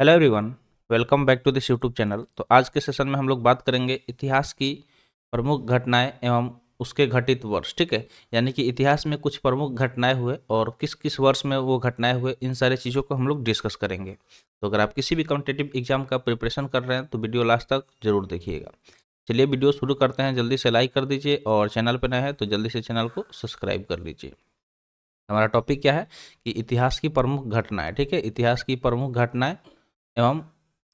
hello everyone welcome back to this YouTube channel तो आज के सेशन में हम लोग बात करेंगे इतिहास की प्रमुख घटनाएं एवं उसके घटित वर्ष ठीक है यानी कि इतिहास में कुछ प्रमुख घटनाएं हुए और किस किस वर्ष में वो घटनाएं हुए इन सारे चीज़ों को हम लोग डिस्कस करेंगे तो अगर आप किसी भी कॉम्पिटेटिव एग्जाम का प्रिपरेशन कर रहे हैं तो वीडियो लास्ट तक जरूर देखिएगा चलिए वीडियो शुरू करते हैं जल्दी से लाइक कर दीजिए और चैनल पर नए हैं तो जल्दी से चैनल को सब्सक्राइब कर लीजिए हमारा टॉपिक क्या है कि इतिहास की प्रमुख घटनाएं ठीक है इतिहास की प्रमुख घटनाएं एवं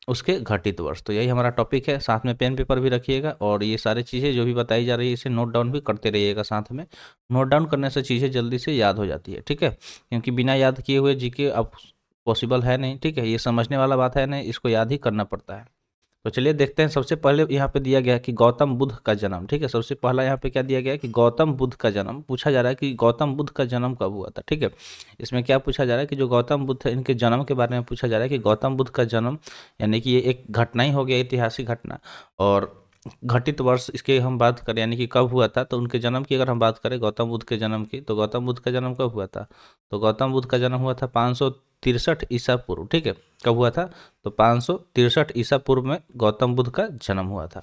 उसके घटित वर्ष तो यही हमारा टॉपिक है साथ में पेन पेपर भी रखिएगा और ये सारी चीज़ें जो भी बताई जा रही है इसे नोट डाउन भी करते रहिएगा साथ में नोट डाउन करने से चीज़ें जल्दी से याद हो जाती है ठीक है क्योंकि बिना याद किए हुए जी के अब पॉसिबल है नहीं ठीक है ये समझने वाला बात है नहीं इसको याद ही करना पड़ता है तो चलिए देखते हैं सबसे पहले यहाँ पे दिया गया है कि गौतम बुद्ध का जन्म ठीक है सबसे पहला यहाँ पे क्या दिया गया है कि गौतम बुद्ध का जन्म पूछा जा रहा है कि गौतम बुद्ध का जन्म कब हुआ था ठीक है इसमें क्या पूछा जा रहा है कि जो गौतम बुद्ध है इनके जन्म के बारे में पूछा जा रहा है कि गौतम बुद्ध का जन्म यानी कि ये एक घटना ही हो गया ऐतिहासिक घटना और घटित वर्ष इसके हम बात करें यानी कि कब हुआ था तो उनके जन्म की अगर हम बात करें गौतम बुद्ध के जन्म की तो गौतम बुद्ध का जन्म कब हुआ था तो गौतम बुद्ध का जन्म हुआ था पाँच सौ तिरसठ ईसा पूर्व ठीक है कब हुआ था तो पाँच सौ तिरसठ ईसा पूर्व में गौतम बुद्ध का जन्म हुआ था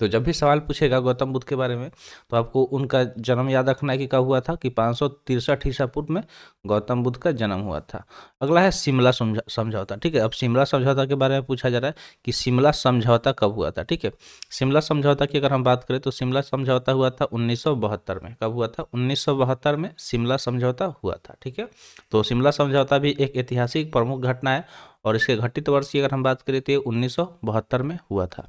तो जब भी सवाल पूछेगा गौतम बुद्ध के बारे में तो आपको उनका जन्म याद रखना है कि कब हुआ था कि पाँच सौ तिरसठ ईसा पूर्व में गौतम बुद्ध का जन्म हुआ था अगला है शिमला समझौता ठीक है अब शिमला समझौता के बारे में पूछा जा रहा है कि शिमला समझौता कब हुआ था ठीक है शिमला समझौता की अगर हम बात करें तो शिमला समझौता हुआ था उन्नीस में कब हुआ था उन्नीस में शिमला समझौता हुआ था ठीक है तो शिमला समझौता भी एक ऐतिहासिक प्रमुख घटना है और इसके घटित वर्ष की अगर हम बात करें तो उन्नीस में हुआ था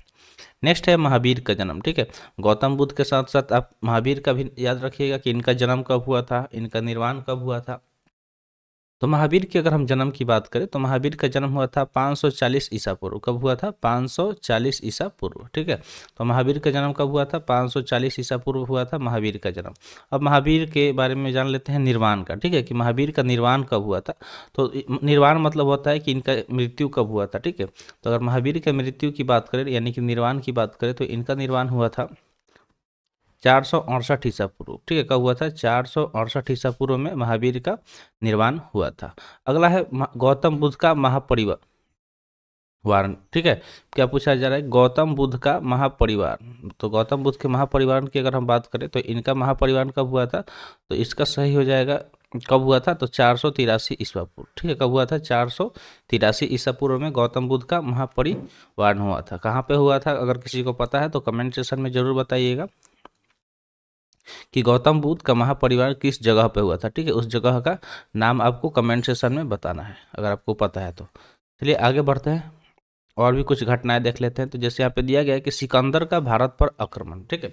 नेक्स्ट है महावीर का जन्म ठीक है गौतम बुद्ध के साथ साथ आप महावीर का भी याद रखिएगा कि इनका जन्म कब हुआ था इनका निर्वाण कब हुआ था तो महावीर की अगर हम जन्म की बात करें तो महावीर का जन्म हुआ था 540 ईसा पूर्व कब हुआ था 540 ईसा पूर्व ठीक है तो महावीर का जन्म कब हुआ था 540 ईसा पूर्व हुआ था महावीर का जन्म अब महावीर के बारे में जान लेते हैं निर्वाण का ठीक है कि महावीर का निर्वाण कब हुआ था तो निर्वाण मतलब होता है कि इनका मृत्यु कब हुआ था ठीक है तो अगर महावीर के मृत्यु की बात करें यानी कि निर्वाण की बात करें तो इनका निर्वाण हुआ था चार सौ अड़सठ ईसा पूर्व ठीक है कब हुआ था चार सौ अड़सठ ईसा पूर्व में महावीर का निर्माण हुआ था अगला है गौतम बुद्ध का महापरिवार वारण ठीक है क्या पूछा जा रहा है गौतम बुद्ध का महापरिवार तो गौतम बुद्ध के महापरिवार की अगर हम बात करें तो इनका महापरिवार कब हुआ था तो इसका सही हो जाएगा कब हुआ था तो चार सौ तिरासी ईस्वा पूर्व ठीक है कब हुआ था चार सौ तिरासी ईसा पूर्व में गौतम बुद्ध का महापरिवार हुआ था कहाँ पे हुआ था अगर किसी को पता है तो कमेंट सेक्शन में ज़रूर बताइएगा कि गौतम बुद्ध का महापरिवार किस जगह पे हुआ था ठीक है उस जगह का नाम आपको कमेंट सेशन में बताना है अगर आपको पता है तो चलिए आगे बढ़ते हैं और भी कुछ घटनाएं देख लेते हैं तो जैसे यहाँ पे दिया गया है कि सिकंदर का भारत पर आक्रमण ठीक है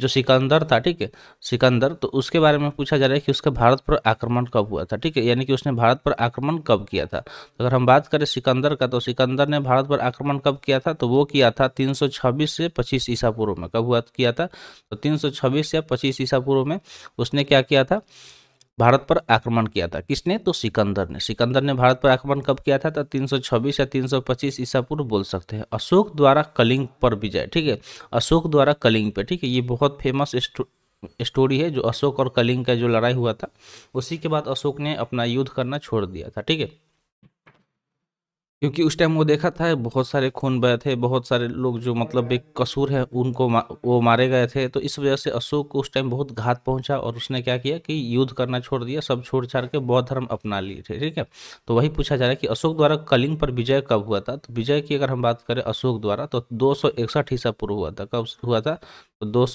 जो सिकंदर था ठीक है सिकंदर तो उसके बारे में पूछा जा रहा है कि उसका भारत पर आक्रमण कब हुआ था ठीक है यानी कि उसने भारत पर आक्रमण कब किया था तो अगर हम बात करें सिकंदर का तो सिकंदर ने भारत पर आक्रमण कब किया था तो वो किया था तीन से पच्चीस ईसा पूर्व में कब हुआ किया था तो तीन से पच्चीस ईसा पूर्व में उसने क्या किया था भारत पर आक्रमण किया था किसने तो सिकंदर ने सिकंदर ने भारत पर आक्रमण कब किया था तो 326 या 325 ईसा पूर्व बोल सकते हैं अशोक द्वारा कलिंग पर विजय ठीक है अशोक द्वारा कलिंग पर ठीक है ये बहुत फेमस स्टोरी है जो अशोक और कलिंग का जो लड़ाई हुआ था उसी के बाद अशोक ने अपना युद्ध करना छोड़ दिया था ठीक है क्योंकि उस टाइम वो देखा था बहुत सारे खून बहे थे बहुत सारे लोग जो मतलब कसूर है उनको मा, वो मारे गए थे तो इस वजह से अशोक को उस टाइम बहुत घात पहुंचा और उसने क्या किया कि युद्ध करना छोड़ दिया सब छोड़ छाड़ के बौद्ध धर्म अपना लिए थे ठीक है तो वही पूछा जा रहा है कि अशोक द्वारा कलिंग पर विजय कब हुआ था तो विजय की अगर हम बात करें अशोक द्वारा तो दो ईसा पूर्व हुआ था कब हुआ था तो दो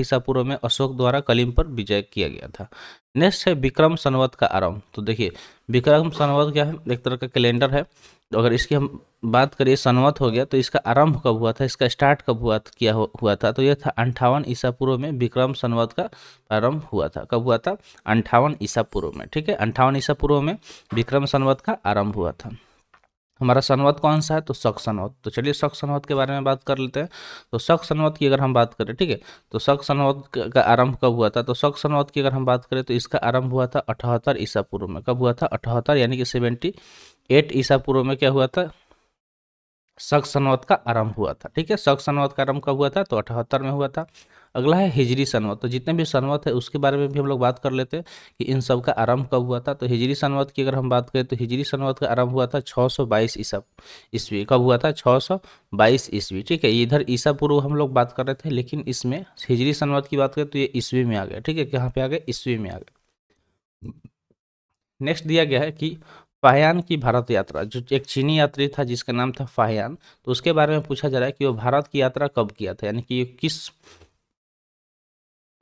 ईसा पूर्व में अशोक द्वारा कलिंग पर विजय किया गया था नेक्स्ट है विक्रम संवत का आरंभ तो देखिए विक्रम संवत क्या है एक तरह का कैलेंडर है तो अगर इसकी हम बात करें सनवत हो गया तो इसका आरंभ कब हुआ था इसका स्टार्ट कब हुआ किया हुआ था तो यह था अंठावन ईसा पूर्व में विक्रम सनवत का आरंभ हुआ था कब हुआ था अंठावन ईसा पूर्व में ठीक है अंठावन ईसा पूर्व में विक्रम सनवत का आरंभ हुआ था हमारा सनवत कौन सा है तो शक सनवत तो चलिए शक सनवत के बारे में बात कर लेते हैं तो शक सनवत की अगर हम बात करें ठीक है तो शक सनवत का आरंभ कब हुआ था तो शक सनवत की अगर हम बात करें तो इसका आरंभ हुआ था अठहत्तर ईसा पूर्व में कब हुआ था अठहत्तर यानी कि सेवेंटी एट ईसा पूर्व में क्या हुआ था शक सनवत का आरंभ हुआ था ठीक है शक सनवत का आरंभ कब हुआ था तो अठहत्तर में हुआ था अगला है हिजरी सनवत तो जितने भी सनवत है उसके बारे में भी हम लोग बात कर लेते हैं कि इन सब का आरंभ कब हुआ था तो हिजरी सनवत की अगर हम बात करें तो हिजरी सनवत का आरंभ हुआ था 622 ईसा ईस्वी कब हुआ था 622 ईस्वी ठीक है इधर ईसा पूर्व हम लोग बात कर रहे थे लेकिन इसमें हिजरी सनवत की बात करें तो ये ईस्वी में आ गया ठीक है कहाँ पे आ गया ईस्वी में आ गया नेक्स्ट दिया गया है कि फाहयान की भारत यात्रा जो एक चीनी यात्री था जिसका नाम था फाहयान तो उसके बारे में पूछा जा रहा है कि वो भारत की यात्रा कब किया था यानी कि किस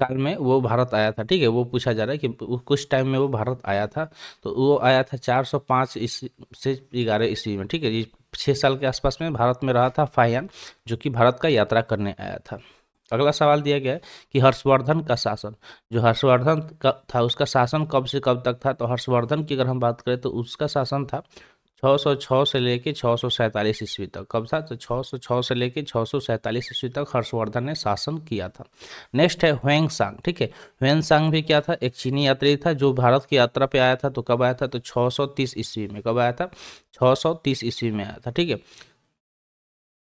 काल में वो भारत आया था ठीक है वो पूछा जा रहा है कि कुछ टाइम में वो भारत आया था तो वो आया था 405 ईस्वी से ग्यारह ईस्वी में ठीक है छः साल के आसपास में भारत में रहा था फाहयान जो कि भारत का यात्रा करने आया था अगला सवाल दिया गया है कि हर्षवर्धन का शासन जो हर्षवर्धन का था उसका शासन कब से कब तक था तो हर्षवर्धन की अगर हम बात करें तो उसका शासन था 606 से लेके छः सौ ईस्वी तक कब था तो 606 से लेके छः सौ ईस्वी तक हर्षवर्धन ने शासन किया था नेक्स्ट है हुएंग सांग ठीक है हुएंग सांग भी क्या था एक चीनी यात्री था जो भारत की यात्रा पे आया था तो कब आया था तो 630 ईस्वी में कब आया था 630 ईस्वी में आया था ठीक है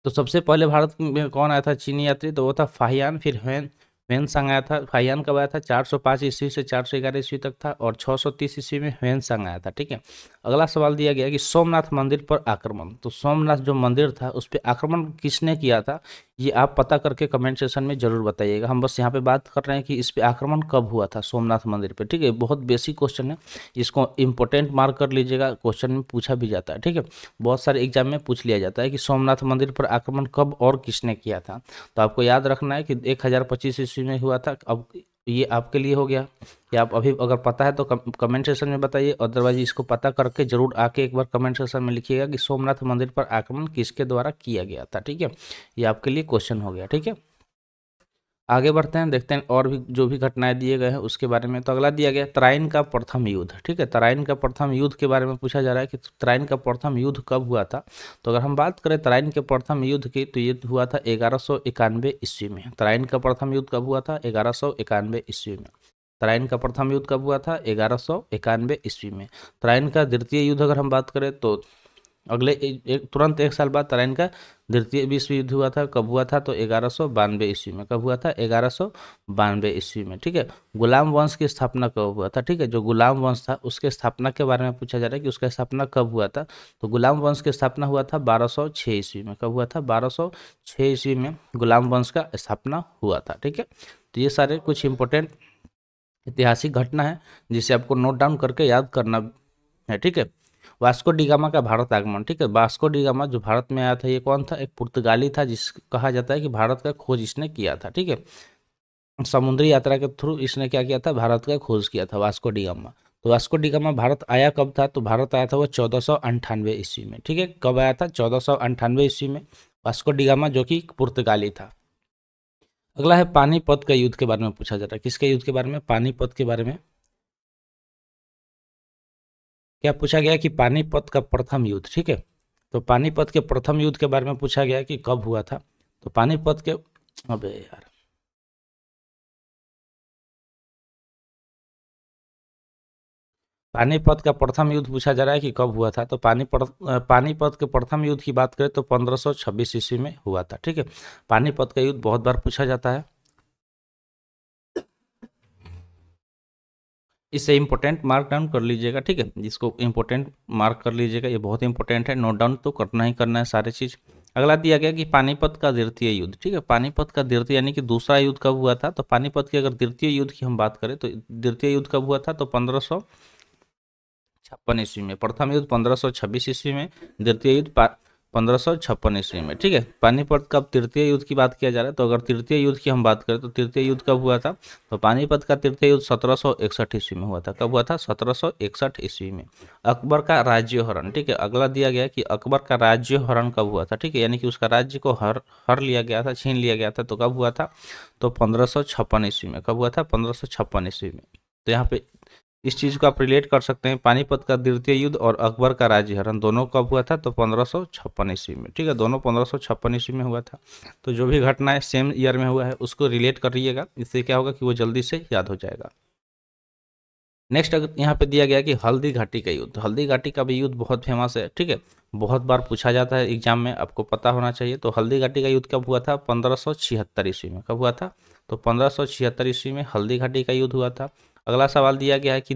तो सबसे पहले भारत में कौन आया था चीनी यात्री तो वो था फाहियान फिर हेन ह्वेन संग आया था फाहियान कब आया था 405 ईस्वी से 411 ईस्वी तक था और 630 ईस्वी में ह्वेन संग आया था ठीक है अगला सवाल दिया गया कि सोमनाथ मंदिर पर आक्रमण तो सोमनाथ जो मंदिर था उस पर आक्रमण किसने किया था ये आप पता करके कमेंट सेशन में ज़रूर बताइएगा हम बस यहाँ पे बात कर रहे हैं कि इस पर आक्रमण कब हुआ था सोमनाथ मंदिर पे ठीक है बहुत बेसिक क्वेश्चन है इसको इम्पोर्टेंट मार्क कर लीजिएगा क्वेश्चन में पूछा भी जाता है ठीक है बहुत सारे एग्जाम में पूछ लिया जाता है कि सोमनाथ मंदिर पर आक्रमण कब और किसने किया था तो आपको याद रखना है कि एक ईस्वी में हुआ था अब ये आपके लिए हो गया कि आप अभी अगर पता है तो कमेंट सेशन में बताइए अदरवाइज इसको पता करके जरूर आके एक बार कमेंट सेशन में लिखिएगा कि सोमनाथ मंदिर पर आक्रमण किसके द्वारा किया गया था ठीक है ये आपके लिए क्वेश्चन हो गया ठीक है आगे बढ़ते हैं देखते हैं और भी जो भी घटनाएं दिए गए हैं उसके बारे में तो अगला दिया गया तराइन का प्रथम युद्ध ठीक है तराइन का प्रथम युद्ध के बारे में पूछा जा रहा है कि तराइन का प्रथम युद्ध कब हुआ था तो अगर हम बात करें तराइन के प्रथम युद्ध की तो ये हुआ था ग्यारह ईस्वी में तराइन का प्रथम युद्ध कब हुआ था ग्यारह ईस्वी में तराइन का प्रथम युद्ध कब हुआ था ग्यारह ईस्वी में तराइन का द्वितीय युद्ध अगर हम बात करें तो अगले एक तुरंत एक साल बाद तराइन का द्वितीय विश्व युद्ध हुआ था कब हुआ था तो ग्यारह सौ बानवे ईस्वी में कब हुआ था ग्यारह सौ बानवे ईस्वी में ठीक है गुलाम वंश की स्थापना कब हुआ था ठीक है जो गुलाम वंश था उसके स्थापना के बारे में पूछा जा रहा है कि उसका स्थापना कब हुआ था तो गुलाम वंश की स्थापना हुआ था बारह सौ छः ईस्वी में कब हुआ था बारह सौ छः ईस्वी में गुलाम वंश का स्थापना हुआ था ठीक है तो ये सारे कुछ इंपॉर्टेंट ऐतिहासिक घटना है जिसे आपको नोट डाउन करके याद करना है ठीक है वास्को डिगामा का भारत आगमन ठीक है वास्को डिगामा जो भारत में आया था ये कौन था एक पुर्तगाली था जिस कहा जाता है कि भारत का खोज इसने किया था ठीक है समुद्री यात्रा के थ्रू इसने क्या किया था भारत का खोज किया था वास्को डिगामा तो वास्को डिगामा भारत आया कब था तो भारत आया था वो चौदह सौ अंठानवे ईस्वी में ठीक है कब आया था चौदह सौ अंठानवे ईस्वी में वास्को डिगामा जो कि पुर्तगाली था अगला है पानीपत का युद्ध के बारे में पूछा जा रहा है किसके युद्ध के बारे में पानीपत के बारे में क्या पूछा गया कि पानीपत का प्रथम युद्ध ठीक है तो पानीपत के प्रथम युद्ध के बारे में पूछा गया कि कब हुआ था तो पानीपत के अबे यार पानीपत का प्रथम युद्ध पूछा जा रहा है कि कब हुआ था तो पानीपत पानीपत के प्रथम युद्ध की बात करें तो 1526 ईस्वी में हुआ था ठीक है पानीपत का युद्ध बहुत बार पूछा जाता है इसे इम्पोर्टेंट मार्क डाउन कर लीजिएगा ठीक है इसको इम्पोर्टेंट मार्क कर लीजिएगा ये बहुत इंपॉर्टेंट है नोट डाउन तो करना ही करना है सारे चीज़ अगला दिया गया कि पानीपत का द्वितीय युद्ध ठीक है पानीपत का द्वितीय यानी कि दूसरा युद्ध कब हुआ था तो पानीपत की अगर द्वितीय युद्ध की हम बात करें तो द्वितीय युद्ध कब हुआ था तो पंद्रह सौ छप्पन ईस्वी में प्रथम युद्ध पंद्रह सौ छब्बीस ईस्वी में द्वितीय युद्ध पंद्रह ईस्वी में ठीक है पानीपत का तृतीय युद्ध की बात किया जा रहा है तो अगर तृतीय युद्ध की हम बात करें तो तृतीय युद्ध कब हुआ था तो पानीपत का तृतीय युद्ध सत्रह ईस्वी में हुआ था कब हुआ था सत्रह ईस्वी में अकबर का राज्य हरण ठीक है अगला दिया गया कि अकबर का राज्य हरण कब हुआ था ठीक है यानी कि उसका राज्य को हर हर लिया गया था छीन लिया गया था तो कब हुआ था तो पंद्रह ईस्वी में कब हुआ था पंद्रह ईस्वी में तो यहाँ पे इस चीज़ को आप रिलेट कर सकते हैं पानीपत का द्वितीय युद्ध और अकबर का हरण दोनों कब हुआ था तो पंद्रह सौ छप्पन ईस्वी में ठीक है दोनों पंद्रह सौ छप्पन ईस्वी में हुआ था तो जो भी घटना है सेम ईयर में हुआ है उसको रिलेट करिएगा इससे क्या होगा कि वो जल्दी से याद हो जाएगा नेक्स्ट अगर यहाँ पे दिया गया कि हल्दी घाटी का युद्ध हल्दी घाटी का भी युद्ध बहुत फेमस है ठीक है बहुत बार पूछा जाता है एग्जाम में आपको पता होना चाहिए तो हल्दी घाटी का युद्ध कब हुआ था पंद्रह ईस्वी में कब हुआ था तो पंद्रह ईस्वी में हल्दी घाटी का युद्ध हुआ था अगला सवाल दिया गया है कि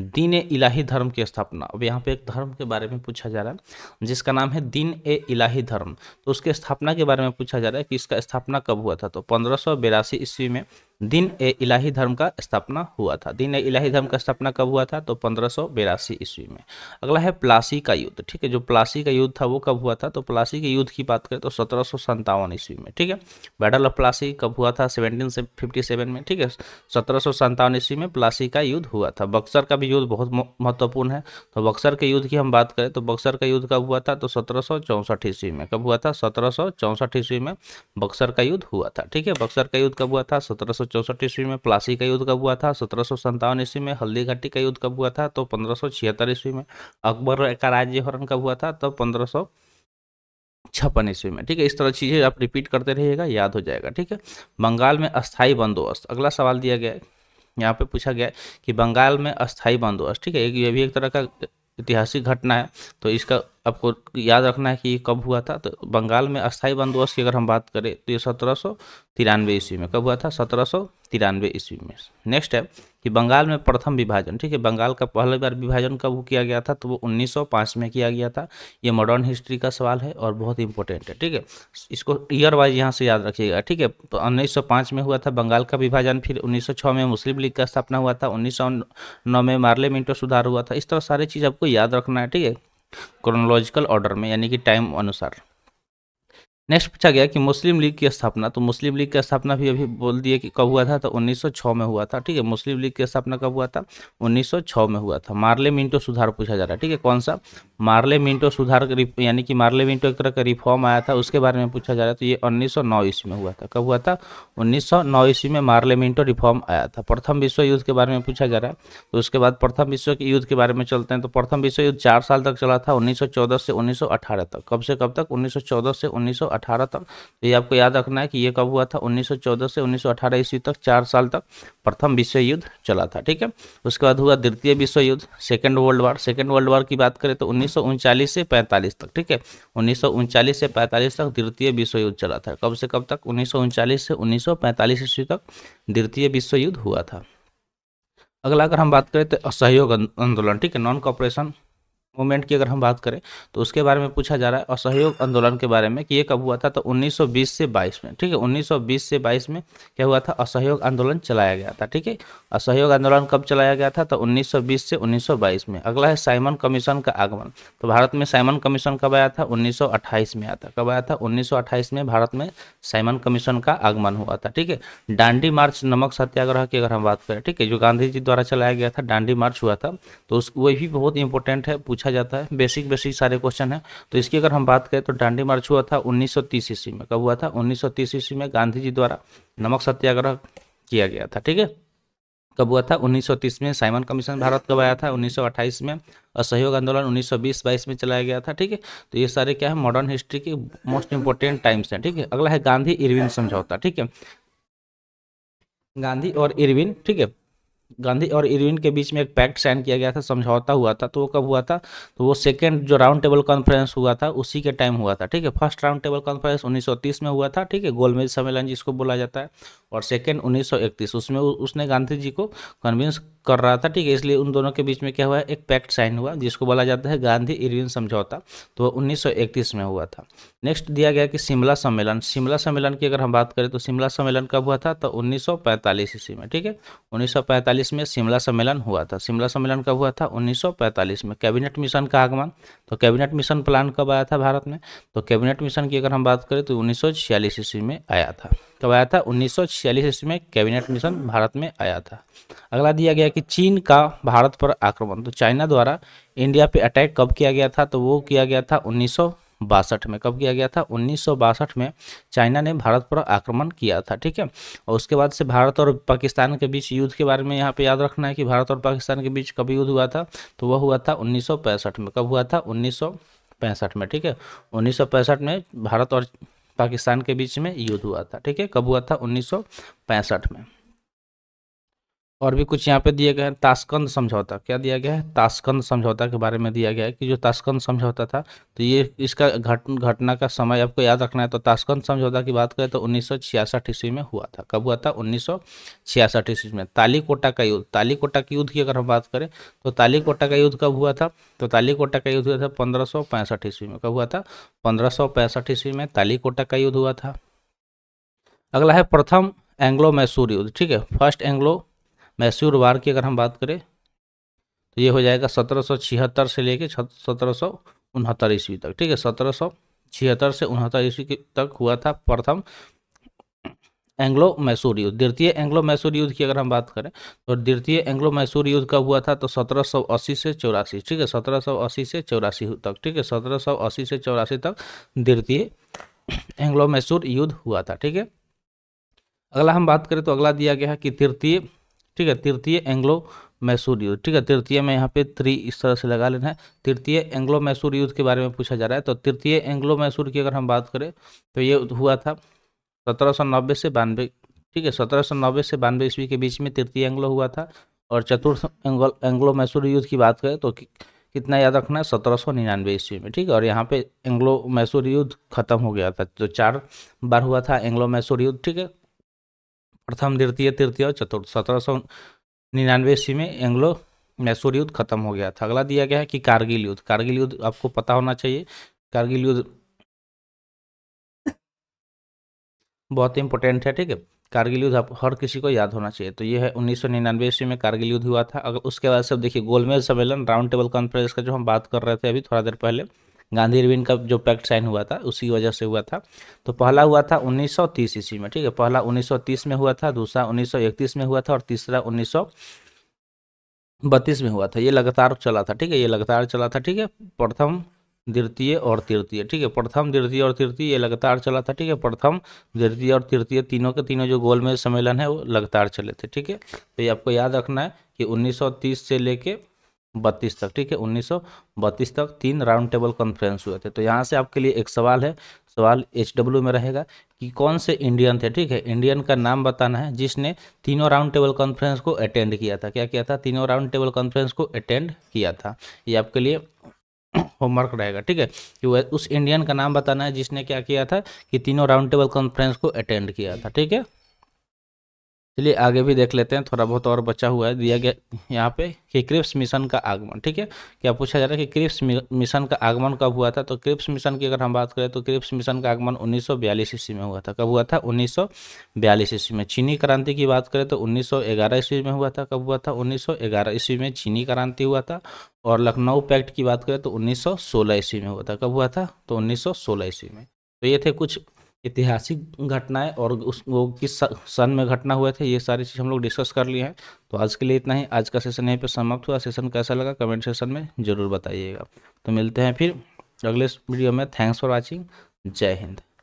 दीन ए इलाही धर्म की स्थापना अब यहाँ पे एक धर्म के बारे में पूछा जा रहा है जिसका नाम है दीन ए इलाही धर्म तो उसके स्थापना के बारे में पूछा जा रहा है कि इसका स्थापना कब हुआ था तो पंद्रह ईस्वी में दिन ए इलाही धर्म का स्थापना हुआ था दिन ए इलाही धर्म का स्थापना कब हुआ था तो पंद्रह सौ बेरासी ईस्वी में अगला है प्लासी का युद्ध ठीक है जो प्लासी का युद्ध था वो कब हुआ था तो प्लासी के युद्ध की बात करें तो सत्रह सौ संतावन ईस्वी में ठीक है बैटल ऑफ प्लासी कब हुआ था सेवनटीन से फिफ्टी सेवन में ठीक है सत्रह सौ संतावन ईस्वी में प्लासी का युद्ध हुआ था बक्सर का भी युद्ध बहुत महत्वपूर्ण है तो बक्सर के युद्ध की हम बात करें तो बक्सर का युद्ध कब हुआ था तो सत्रह सौ चौंसठ ईस्वी में कब हुआ था सत्रह सौ चौंसठ ईस्वी में बक्सर का युद्ध हुआ था ठीक है बक्सर का युद्ध कब हुआ था सत्रह चौसठ ईस्वी में प्लासी का युद्ध कब हुआ था सत्रह सौ संतावन ईस्वी में हल्दी घाटी का युद्ध कब हुआ था तो पंद्रह सौ छिहत्तर ईस्वी में अकबर का राज्य हरण कब हुआ था तो पंद्रह सौ छप्पन ईस्वी में ठीक है इस तरह चीज़ें आप रिपीट करते रहिएगा याद हो जाएगा ठीक है बंगाल में अस्थाई बंदोबस्त अगला सवाल दिया गया है यहाँ पे पूछा गया कि बंगाल में अस्थाई बंदोबस्त ठीक है ये भी एक तरह का ऐतिहासिक घटना है तो इसका आपको याद रखना है कि ये कब हुआ था तो बंगाल में अस्थायी बंदोबस्त की अगर हम बात करें तो ये सत्रह सौ तिरानवे ईस्वी में कब हुआ था सत्रह सौ तिरानवे ईस्वी में नेक्स्ट है कि बंगाल में प्रथम विभाजन ठीक है बंगाल का पहली बार विभाजन कब किया गया था तो वो 1905 में किया गया था ये मॉडर्न हिस्ट्री का सवाल है और बहुत इंपॉर्टेंट है ठीक है इसको ईयर वाइज यहाँ से याद रखिएगा ठीक है तो उन्नीस में हुआ था बंगाल का विभाजन फिर उन्नीस में मुस्लिम लीग का स्थापना हुआ था उन्नीस में मार्ले मिंटो सुधार हुआ था इस तरह सारी चीज़ आपको याद रखना है ठीक है क्रोनोलॉजिकल ऑर्डर में यानी कि टाइम अनुसार नेक्स्ट पूछा गया कि मुस्लिम लीग की स्थापना तो मुस्लिम लीग की स्थापना भी अभी बोल दिए कि कब हुआ था तो 1906 में हुआ था ठीक है मुस्लिम लीग की स्थापना कब हुआ था 1906 में हुआ था मार्ले मिंटो सुधार पूछा जा रहा है ठीक है कौन सा मार्ले मिंटो सुधार यानी कि मार्ले मिंटो एक तरह का रिफॉर्म आया था उसके बारे में पूछा जा रहा है तो ये उन्नीस ईस्वी में हुआ था कब हुआ था उन्नीस ईस्वी में मार्ले मिंटो रिफॉर्म आया था प्रथम विश्व युद्ध के बारे में पूछा जा रहा है तो उसके बाद प्रथम विश्व के युद्ध के बारे में चलते हैं तो प्रथम विश्व युद्ध चार साल तक चला था उन्नीस से उन्नीस तक कब से कब तक उन्नीस से उन्नीस 1918 तक तो ये आपको याद रखना है कि ये कब हुआ था 1914 से 1918 ईस्वी तक चार साल तक प्रथम विश्व युद्ध चला था ठीक है उसके बाद हुआ द्वितीय विश्व युद्ध second world war second world war की बात करें तो उन्नीस से पैंतालीस तक ठीक है उन्नीस से पैंतालीस तक द्वितीय विश्व युद्ध चला था कब से कब तक उन्नीस से उन्नीस ईस्वी तक द्वितीय विश्व युद्ध हुआ था अगला अगर हम बात करें तो असहयोग अं-, आंदोलन ठीक है नॉन कॉपरेशन मूवमेंट की अगर हम बात करें तो उसके बारे में पूछा जा रहा है असहयोग आंदोलन के बारे में कि ये कब हुआ था तो 1920 से 22 में ठीक है 1920 से 22 में क्या हुआ था असहयोग आंदोलन चलाया गया था ठीक है असहयोग आंदोलन कब चलाया गया था तो 1920 से 1922 में अगला है साइमन कमीशन का आगमन तो भारत में साइमन कमीशन कब आया था उन्नीस में आया था कब आया था उन्नीस में भारत में साइमन कमीशन का आगमन हुआ था ठीक है डांडी मार्च नमक सत्याग्रह की अगर हम बात करें ठीक है जो गांधी जी द्वारा चलाया गया था डांडी मार्च हुआ था तो उस वही भी बहुत इंपॉर्टेंट है पूछा पूछा जाता है बेसिक बेसिक सारे क्वेश्चन है तो इसकी अगर हम बात करें तो डांडी मार्च हुआ था 1930 ईस्वी में कब हुआ था 1930 ईस्वी में गांधी जी द्वारा नमक सत्याग्रह किया गया था ठीक है कब हुआ था 1930 में साइमन कमीशन भारत कब आया था 1928 में असहयोग आंदोलन 1920-22 में चलाया गया था ठीक है तो ये सारे क्या है मॉडर्न हिस्ट्री के मोस्ट इंपोर्टेंट टाइम्स हैं ठीक है अगला है गांधी इरविन समझौता ठीक है गांधी और इरविन ठीक है गांधी और इरविन के बीच में एक पैक्ट साइन किया गया था समझौता हुआ था तो वो कब हुआ था तो वो सेकेंड जो राउंड टेबल कॉन्फ्रेंस हुआ था उसी के टाइम हुआ था ठीक है फर्स्ट राउंड टेबल कॉन्फ्रेंस 1930 में हुआ था ठीक है गोलमेज सम्मेलन जिसको बोला जाता है और सेकेंड 1931 उसमें उसने गांधी जी को कन्विंस कर रहा था ठीक है इसलिए उन दोनों के बीच में क्या हुआ एक पैक्ट साइन हुआ जिसको बोला जाता है गांधी इरविन समझौता तो वह 1931 में हुआ था नेक्स्ट दिया गया कि शिमला सम्मेलन शिमला सम्मेलन की अगर हम बात करें तो शिमला सम्मेलन कब हुआ था तो 1945 ईस्वी में ठीक है 1945 में शिमला सम्मेलन हुआ था शिमला सम्मेलन कब हुआ था उन्नीस में कैबिनेट मिशन का आगमन तो कैबिनेट मिशन प्लान कब आया था भारत में तो कैबिनेट मिशन की अगर हम बात करें तो उन्नीस ईस्वी में आया था कब आया था उन्नीस ईस्वी में कैबिनेट मिशन भारत में आया था अगला दिया गया कि चीन का भारत पर आक्रमण तो चाइना द्वारा इंडिया पे अटैक कब किया गया था तो वो किया गया था उन्नीस बासठ में कब किया गया था उन्नीस में चाइना ने भारत पर आक्रमण किया था ठीक है और उसके बाद से भारत और पाकिस्तान के बीच युद्ध के बारे में यहाँ पे याद रखना है कि भारत और पाकिस्तान के बीच कब युद्ध हुआ था तो वह हुआ था उन्नीस में कब हुआ था उन्नीस में ठीक है उन्नीस में भारत और पाकिस्तान के बीच में युद्ध हुआ था ठीक है कब हुआ था उन्नीस में और भी कुछ यहाँ पे दिए गए हैं ताशकंद समझौता क्या दिया गया है ताशकंद समझौता के बारे में दिया गया है कि जो ताशकंद समझौता था तो ये इसका घट घटना का समय आपको याद रखना है तो ताशकंद समझौता की बात करें तो उन्नीस ईस्वी में हुआ था कब हुआ था उन्नीस ईस्वी में तालीकोटा का युद्ध तालीकोटा के युद्ध की अगर हम बात करें तो तालीकोटा का युद्ध कब हुआ था तो तालीकोटा का युद्ध हुआ था पंद्रह ईस्वी में कब हुआ था पंद्रह ईस्वी में तालीकोटा का युद्ध हुआ था अगला है प्रथम एंग्लो मैसूर युद्ध ठीक है फर्स्ट एंग्लो मैसूर वार की अगर हम बात करें तो ये हो जाएगा सत्रह से लेके सत्रह ईस्वी तक ठीक है सत्रह छिहत्तर से उनहत्तर ईस्वी तक हुआ था प्रथम एंग्लो मैसूर युद्ध द्वितीय एंग्लो मैसूर युद्ध की अगर हम बात करें तो द्वितीय एंग्लो मैसूर युद्ध कब हुआ था तो 1780 से चौरासी ठीक है 1780 से चौरासी तक ठीक है 1780 से चौरासी तक द्वितीय एंग्लो मैसूर युद्ध हुआ था ठीक है अगला हम बात करें तो अगला दिया गया है कि तृतीय ठीक है तृतीय एंग्लो मैसूर युद्ध ठीक है तृतीय में यहाँ पे थ्री इस तरह से लगा लेना है तृतीय एंग्लो मैसूर युद्ध के बारे में पूछा जा रहा है तो तृतीय एंग्लो मैसूर की अगर हम बात करें तो ये हुआ था सत्रह से बानवे ठीक है सत्रह से बानवे ईस्वी के बीच में तृतीय एंग्लो हुआ था और चतुर्थ एंग्लो एंग्लो मैसूर युद्ध की बात करें तो कितना याद रखना है सत्रह सौ निन्यानवे ईस्वी में ठीक है और यहाँ पे एंग्लो मैसूर युद्ध खत्म हो गया था जो तो चार बार हुआ था एंग्लो मैसूर युद्ध ठीक है प्रथम द्वितीय तृतीय और चतुर्थ सत्रह सौ निन्यानवे ईस्वी में एंग्लो मैसूर युद्ध खत्म हो गया था अगला दिया गया है कि कारगिल युद्ध कारगिल युद्ध आपको पता होना चाहिए कारगिल युद्ध बहुत इंपॉर्टेंट है ठीक है कारगिल युद्ध आप हर किसी को याद होना चाहिए तो ये है उन्नीस सौ निन्यानवे ईस्वी में कारगिल युद्ध हुआ था अगर उसके बाद सब देखिए गोलमेज सम्मेलन राउंड टेबल कॉन्फ्रेंस का जो हम बात कर रहे थे अभी थोड़ा देर पहले गांधी इरविन का जो पैक्ट साइन हुआ था उसी वजह से हुआ था तो पहला हुआ था 1930 ईस्वी में ठीक है पहला 1930 में हुआ था दूसरा 1931 में हुआ था और तीसरा उन्नीस बत्तीस में हुआ था ये लगातार चला था ठीक है ये लगातार चला था ठीक है प्रथम द्वितीय और तृतीय ठीक है प्रथम द्वितीय और तृतीय ये लगातार चला था ठीक है प्रथम द्वितीय और तृतीय तीनों के तीनों जो गोलमेज सम्मेलन है वो लगातार चले थे ठीक है तो ये आपको याद रखना है कि 1930 से लेके बत्तीस तक ठीक है उन्नीस सौ बत्तीस तक तीन राउंड टेबल कॉन्फ्रेंस हुए थे तो यहाँ से आपके लिए एक सवाल है सवाल एच डब्ल्यू में रहेगा कि कौन से इंडियन थे ठीक है इंडियन का नाम बताना है जिसने तीनों राउंड टेबल कॉन्फ्रेंस को अटेंड किया था क्या किया था तीनों राउंड टेबल कॉन्फ्रेंस को अटेंड किया था ये आपके लिए होमवर्क रहेगा ठीक है कि वह उस इंडियन का नाम बताना है जिसने क्या किया था कि तीनों राउंड टेबल कॉन्फ्रेंस को अटेंड किया था ठीक है चलिए आगे भी देख लेते हैं थोड़ा बहुत और बचा हुआ है दिया गया यहाँ पे कि क्रिप्स मिशन का आगमन ठीक है क्या पूछा जा रहा है कि क्रिप्स मिशन का आगमन कब हुआ था तो क्रिप्स मिशन की अगर हम बात करें तो क्रिप्स मिशन का आगमन 1942 ईस्वी में हुआ था कब हुआ था 1942 ईस्वी में चीनी क्रांति की बात करें तो 1911 ईस्वी में हुआ था कब हुआ था 1911 ईस्वी में चीनी क्रांति हुआ था और लखनऊ पैक्ट की बात करें तो 1916 ईस्वी में हुआ था कब हुआ था तो 1916 ईस्वी में तो ये थे कुछ ऐतिहासिक घटनाएं और उस वो किस सन में घटना हुए थे ये सारी चीज़ हम लोग डिस्कस कर लिए हैं तो आज के लिए इतना ही आज का सेशन यहीं पे समाप्त हुआ सेशन कैसा लगा कमेंट सेशन में ज़रूर बताइएगा तो मिलते हैं फिर अगले वीडियो में थैंक्स फॉर वॉचिंग जय हिंद